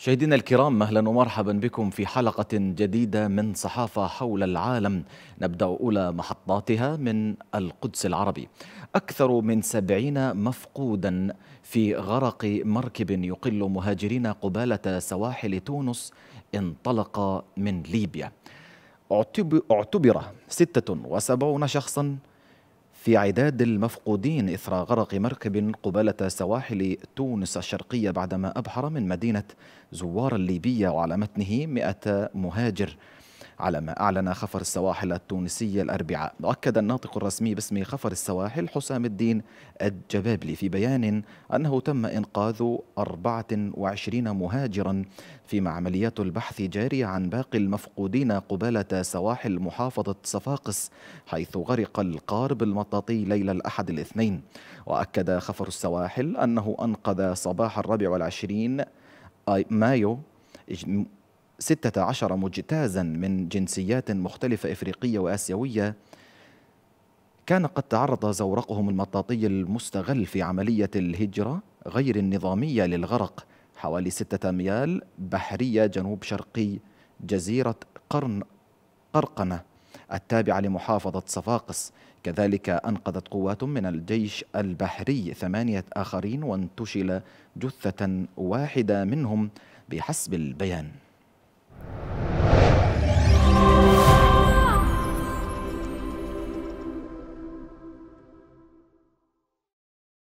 مشاهدينا الكرام اهلا ومرحبا بكم في حلقه جديده من صحافه حول العالم نبدا اولى محطاتها من القدس العربي اكثر من سبعين مفقودا في غرق مركب يقل مهاجرين قباله سواحل تونس انطلق من ليبيا اعتبر 76 شخصا في عداد المفقودين إثر غرق مركب قبالة سواحل تونس الشرقية بعدما أبحر من مدينة زوار الليبية وعلى متنه 100 مهاجر على ما أعلن خفر السواحل التونسي الأربعاء وأكد الناطق الرسمي باسم خفر السواحل حسام الدين الجبابلي في بيان أنه تم إنقاذ 24 مهاجرا فيما عمليات البحث جارية عن باقي المفقودين قبالة سواحل محافظة صفاقس حيث غرق القارب المطاطي ليلة الأحد الاثنين وأكد خفر السواحل أنه أنقذ صباح الرابع والعشرين مايو 16 مجتازا من جنسيات مختلفة إفريقية وآسيوية كان قد تعرض زورقهم المطاطي المستغل في عملية الهجرة غير النظامية للغرق حوالي ستة أميال بحرية جنوب شرقي جزيرة قرن قرقنة التابعة لمحافظة صفاقس كذلك أنقذت قوات من الجيش البحري ثمانية آخرين وانتشل جثة واحدة منهم بحسب البيان